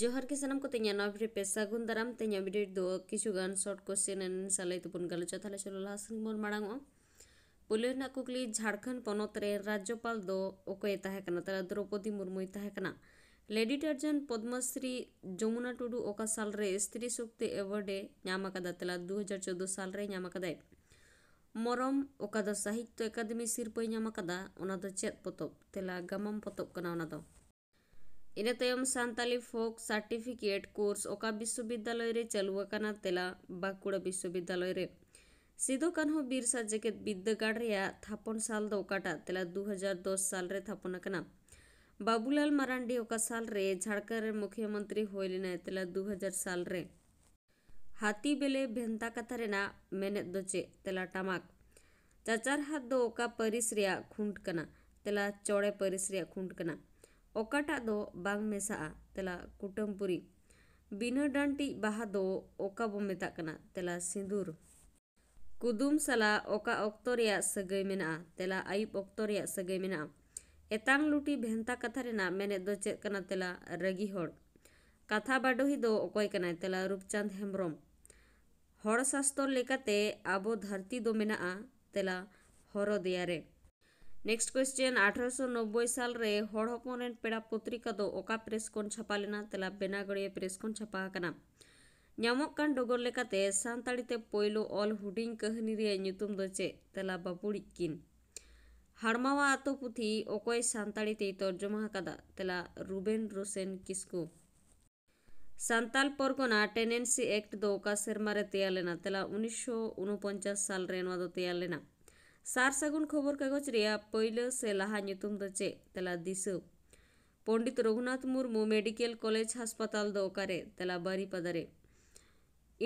जोहर किसान को तेज नवरे पेशा गुण दाराम तेज भिडियो दो किसुगान शर्ट क्वेश्चन एंड साल तुपन गलोच तेल चलो लासन माड़ पुलिसना कुकली झारखंड पनत राज्यपाल दो ओकना द्रौपदी मुर्मुना लेडी टार्जन पद्मश्री जमुना टुडू ओका साल स्त्री शक्ति एवार्डे नाम तेला दुहजार चौदह साल नाम मरम ओका साहित्य एकाडेमी सिरपा नाम पतब तेला गाम पतबना ᱤᱱᱟᱹ ᱛᱟᱭᱚᱢ फोक ᱯᱷᱳᱠ कोर्स ᱠᱳᱨᱥ ᱚᱠᱟ ᱵᱤᱥᱥᱚᱵᱤᱫᱽᱫᱟᱞᱚᱭ ᱨᱮ ᱪᱟᱹᱞᱩ ᱟᱠᱟᱱᱟ सिदो कान्हू बिरसा जगत विद्यागार थापन साल दो ओकाटा तेला 2010 साल रे बाबूलाल मारांडी ओका साल रे मुख्यमंत्री होइलेना तेला 2000 साल हाथी बेले भेंता कथा रेना तेला टमाक चाचार हाथ दो ओका परिस खुंट कना तेला चौड़े परिस रिया खुंट कना ᱚᱠᱟᱴᱟᱜ ᱫᱚ ᱵᱟᱝ ᱢᱮᱥᱟᱜᱼᱟ ᱛᱮᱞᱟ ᱠᱩᱴᱟᱹᱢ ᱯᱩᱨᱤ ᱵᱤᱱᱟᱹ ᱰᱟᱹᱱᱴᱤᱡ ᱵᱟᱦᱟ ᱫᱚ ᱚᱠᱟ ᱵᱚ ᱢᱮᱛᱟᱜ ᱠᱟᱱᱟ ᱛᱮᱞᱟ ᱥᱤᱸᱫᱩᱨ ᱠᱩᱫᱩᱢ ᱥᱟᱞᱟᱜ ᱚᱠᱟ ᱚᱠᱛᱚ ᱨᱮᱭᱟᱜ ᱥᱟᱹᱜᱟᱹᱭ ᱢᱮᱱᱟᱜᱼᱟ ᱛᱮᱞᱟ ᱟᱹᱭᱩᱵ ᱚᱠᱛᱚ ᱨᱮᱭᱟᱜ ᱥᱟᱹᱜᱟᱹᱭ ᱢᱮᱱᱟᱜᱼᱟ ᱮᱛᱟᱝ ᱞᱩᱴᱤ ᱵᱷᱮᱱᱛᱟ ᱠᱟᱛᱷᱟ ᱨᱮᱱᱟᱜ ᱢᱮᱱᱮᱫ ᱫᱚ ᱪᱮᱫ ᱠᱟᱱᱟ ᱛᱮᱞᱟ ᱨᱟᱹᱜᱤ ᱦᱚᱲ ᱠᱟᱛᱷᱟ ᱵᱟᱰᱳᱦᱤ ᱫᱚ ᱚᱠᱚᱭ ᱠᱟᱱᱟᱭ ᱛᱮᱞᱟ ᱨᱩᱯᱪᱟᱸᱫᱽ ᱦᱮᱢᱵᱨᱚᱢ ᱦᱚᱲ ᱥᱟᱥᱛᱚᱨ ᱞᱮᱠᱟᱛᱮ ᱟᱵᱚ ᱫᱷᱟᱹᱨᱛᱤ ᱫᱚ ᱢᱮᱱᱟᱜᱼᱟ ᱛᱮᱞᱟ ᱦᱚᱨᱚ ᱫᱮᱭᱟᱨᱮ ᱱᱮᱠᱥᱴ ᱠᱚᱥᱪᱮᱱ ᱟᱴᱷᱨᱚᱥᱚ ᱱᱚᱵᱵᱳᱭ ᱥᱟᱞᱨᱮ ᱦᱚᱲ ᱦᱚᱯᱚᱱ ᱨᱮᱱ ᱯᱮᱲᱟ ᱯᱚᱛᱨᱤᱠᱟ ᱫᱚ ᱚᱠᱟ ᱯᱨᱮᱥ ᱠᱷᱚᱱ ᱪᱷᱟᱯᱟ ᱞᱮᱱᱟ ᱛᱮᱞᱟ ᱵᱮᱱᱟᱜᱟᱹᱲᱤᱭᱟᱹ ᱯᱨᱮᱥ ᱠᱷᱚᱱ ᱪᱷᱟᱯᱟ ᱟᱠᱟᱱᱟ ᱧᱟᱢᱚᱜ ᱠᱟᱱ ᱰᱚᱜᱚᱨ ᱞᱮᱠᱟᱛᱮ ᱥᱟᱱᱛᱟᱲᱤᱛᱮ ᱯᱳᱭᱞᱳ ᱚᱞ ᱦᱩᱰᱤᱧ ᱠᱟᱹᱦᱱᱤ ᱨᱮᱭᱟᱜ ᱧᱩᱛᱩᱢ ᱫᱚ ᱪᱮᱫ ᱛᱮᱞᱟ ᱵᱟᱹᱵᱩᱲᱤᱡ ᱠᱤᱱ ᱦᱟᱲᱢᱟᱣᱟ ᱟᱛᱳ ᱯᱩᱛᱷᱤ ᱚᱠᱚᱭ ᱥᱟᱱᱛᱟᱲᱤᱛᱮᱭ ᱛᱚᱨᱡᱚᱢᱟ ᱟᱠᱟᱫᱟ ᱛᱮᱞᱟ Ruben Rosen Kisku Santal Pargana tenancy act ᱫᱚ ᱚᱠᱟ ᱥᱮᱨᱢᱟ ᱨᱮ ᱛᱮᱭᱟᱨ ᱞᱮᱱᱟ ᱛᱮᱞᱟ ᱩᱱᱤᱥᱥᱚ ᱩᱱᱚᱯᱚᱧᱪᱟᱥ ᱥᱟᱞᱨᱮ ᱱᱚᱣᱟ ᱫᱚ ᱛᱮᱭᱟᱨ ᱞᱮᱱᱟ ᱥᱟᱨ ᱥᱟᱹᱜᱩᱱ ᱠᱷᱚᱵᱚᱨ ᱠᱟᱜᱚᱡᱽ ᱨᱮᱭᱟᱜ ᱯᱳᱭᱞᱳ ᱥᱮ ᱞᱟᱦᱟ ᱧᱩᱛᱩᱢ ᱫᱚ ᱪᱮᱫ ᱛᱮᱞᱟ ᱫᱤᱥᱟᱹ ᱯᱚᱱᱰᱤᱛ ᱨᱚᱜᱷᱩᱱᱟᱛᱷ ᱢᱩᱨᱢᱩ ᱢᱮᱰᱤᱠᱮᱞ ᱠᱚᱞᱮᱡᱽ ᱦᱟᱥᱯᱟᱛᱟᱞ ᱫᱚ ᱚᱠᱟᱨᱮ ᱛᱮᱞᱟ ᱵᱟᱨᱤᱯᱟᱫᱟᱨᱮ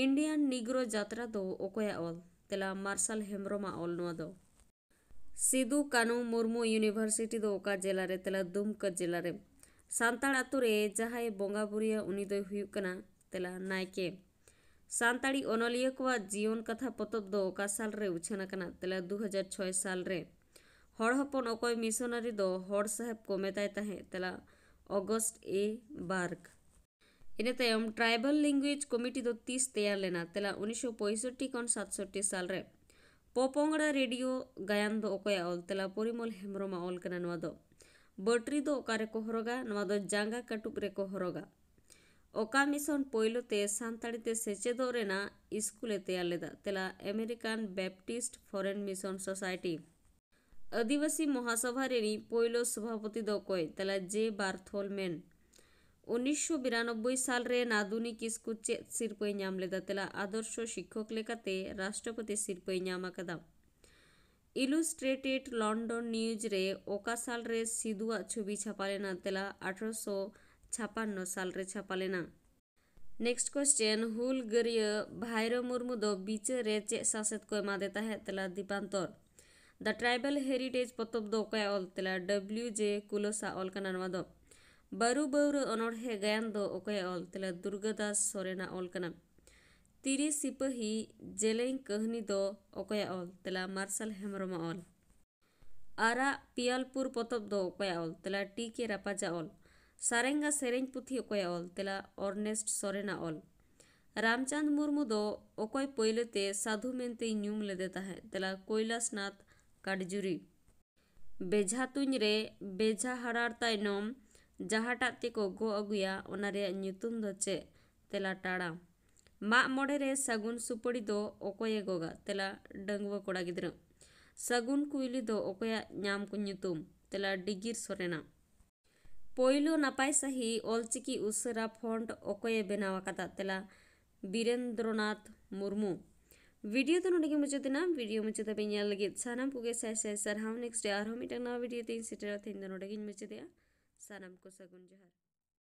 ᱤᱱᱰᱤᱭᱟᱱ ᱱᱤᱜᱽᱨᱳ ᱡᱟᱛᱨᱟ ᱫᱚ ᱚᱠᱚᱭᱟᱜ ᱚᱞ ᱛᱮᱞᱟ ᱢᱟᱨᱥᱟᱞ ᱦᱮᱢᱵᱨᱚᱢᱟᱜ ᱚᱞ ᱱᱚᱣᱟ ᱫᱚ ᱥᱤᱫᱩ ᱠᱟᱹᱱᱩ ᱢᱩᱨᱢᱩ ᱤᱭᱩᱱᱤᱵᱷᱟᱨᱥᱤᱴᱤ ᱫᱚ ᱚᱠᱟ ᱡᱮᱞᱟᱨᱮ ᱛᱮᱞᱟ ᱫᱩᱢᱠᱟ ᱡᱮᱞᱟᱨᱮ ᱥᱟᱱᱛᱟᱲ ᱟᱛᱳ ᱨᱮ ᱡᱟᱦᱟᱸᱭ ᱵᱚᱸᱜᱟ ᱵᱩᱨᱩᱭᱟ ᱩᱱᱤ ᱫᱚᱭ ᱦᱩᱭᱩᱜ ᱠᱟᱱᱟ ᱛᱮᱞᱟ ᱱᱟᱭᱠᱮ ᱥᱟᱱᱛᱟᱲᱤ ᱚᱱᱚᱞᱤᱭᱟᱹ ᱠᱚᱣᱟᱜ ᱡᱤᱭᱚᱱ ᱠᱟᱛᱷᱟ ᱯᱚᱛᱚᱵ ᱫᱚ ᱚᱠᱟ ᱥᱟᱞᱨᱮ ᱩᱪᱷᱟᱹᱱ ᱟᱠᱟᱱᱟ ᱛᱮᱞᱟ ᱫᱩ ᱦᱟᱡᱟᱨ ᱪᱷᱚᱭ ᱥᱟᱞᱨᱮ ᱦᱚᱲ ᱦᱚᱯᱚᱱ ᱚᱠᱚᱭ ᱢᱤᱥᱚᱱᱟᱨᱤ ᱫᱚ ᱦᱚᱲ ᱥᱟᱦᱮᱵ ᱠᱚ ᱢᱮᱛᱟᱭ ᱛᱟᱦᱮᱸᱫ ᱛᱮᱞᱟ ᱚᱜᱚᱥᱴ ᱮ ᱵᱟᱨᱜ ᱤᱱᱟᱹ ᱛᱟᱭᱚᱢ ᱴᱨᱟᱭᱵᱟᱞ ᱞᱮᱝᱜᱩᱭᱮᱡᱽ ᱠᱚᱢᱤᱴᱤ ᱫᱚ ᱛᱤᱥ ᱛᱮᱭᱟᱨ ᱞᱮᱱᱟ ᱛᱮᱞᱟ ᱩᱱᱤᱥᱥᱚ ᱯᱚᱸᱭᱥᱚᱴᱴᱤ ᱠᱷᱚᱱ ᱥᱟᱛᱥᱚᱴᱴᱤ ᱥᱟᱞᱨᱮ ᱯᱚᱯᱚᱝᱲᱟ ᱨᱮᱰᱤᱭᱳ ᱜᱟᱭᱟᱱ ᱫᱚ ᱚᱠᱚᱭᱟᱜ ᱚᱞ ᱛᱮᱞᱟ ᱯᱚᱨᱤᱢᱚᱞ ᱦᱮᱢᱵᱨᱚᱢᱟᱜ ᱚᱞ ᱠᱟᱱᱟ ᱱᱚᱣᱟ ᱫᱚ ᱵᱟᱹᱴᱨᱤ ᱫᱚ ᱚᱠᱟ ᱨᱮᱠᱚ ᱦᱚᱨᱚᱜᱟ ᱱᱚᱣᱟ ᱫᱚ ᱡᱟᱸᱜᱟ ᱠᱟᱹᱴᱩᱵ ᱨᱮᱠᱚ ᱦᱚᱨᱚᱜᱟ ᱚᱠᱟ ᱢᱤᱥᱚᱱ ᱯᱳᱭᱞᱳ ᱛᱮ ᱥᱟᱱᱛᱟᱲᱤ ᱛᱮ ᱥᱮᱪᱮᱫᱚᱜ ᱨᱮᱱᱟᱜ ᱤᱥᱠᱩᱞᱮ ᱛᱮᱭᱟᱨ ᱞᱮᱫᱟ ᱛᱮᱞᱟ American Baptist foreign mission society Adivasi Mahasabha রেনি পৈল সভাপতি দকয় তেলা জে বার্থোল মেন উনিশশো বিরানব্বই সাল রে নাদুনি কিসকু চেত শিরপই নাম লেদা তেলা আদর্শ শিক্ষক লেখাতে রাষ্ট্রপতি শিরপই নাম আকাদা ইলুস্ট্রেটেড লন্ডন নিউজ রে ওকা সাল রে সিধুয়া ছবি ছাপালেনা তেলা আঠারোশো छापान्न साल छापाले नेक्स्ट क्वेश्चन हूल गरिया भाईर मुर्मू दो बीच चे सासेत को मादे तला दीपांतर द ट्राइबल हेरिटेज पतब दो कया ऑल तेला डब्ल्यू जे कुलोसा ऑल का नानवा दो बरु बरु अनोड हे गयान दो ओकय ऑल तला दुर्गादास सोरेना ऑल कना तिरी सिपही जेलेंग कहनी दो ओकय ऑल तला मार्शल हेमरोमा ऑल आरा पियालपुर पतब दो ओकय ऑल तला टी के रापाजा ऑल सारेगा सेरेज पुथी अकोला अर्नेस्ट सरेना अल रामचंद मुरमू दो अकय पैलोते साधु मनते नुम लेदे तेला कैलाशनाथ काटजुरी बेझातुरे बेझा हड़ार तम जहाटा तक गो अगुम चे तेला टाड़ा माग मड़े रे सगुन सुपड़ी दो अकये गगा तेला डंगवा कड़ा गिद्र सगुन कुली दो अकया नाम को तेला डिगिर सरेना ᱯᱳᱭᱞᱳ ᱱᱟᱯᱟᱭ ᱥᱟᱹᱦᱤᱡ ᱚᱞᱪᱤᱠᱤ ᱩᱥᱟᱹᱨᱟ ᱯᱷᱚᱱᱴ ᱚᱠᱚᱭᱮ ᱵᱮᱱᱟᱣ ᱟᱠᱟᱫᱟ ᱛᱮᱞᱟ ᱵᱤᱨᱮᱱᱫᱨᱚᱱᱟᱛᱷ ᱢᱩᱨᱢᱩ वीडियो तो नोटे मुझे ना वीडियो मुझे तभी यहाँ लगे सानाम को साय साय साराम नेक्स्ट डे आरोप मिटना वीडियो तीन सीटर थे नोटे मुझे सानाम को सगुन जोहार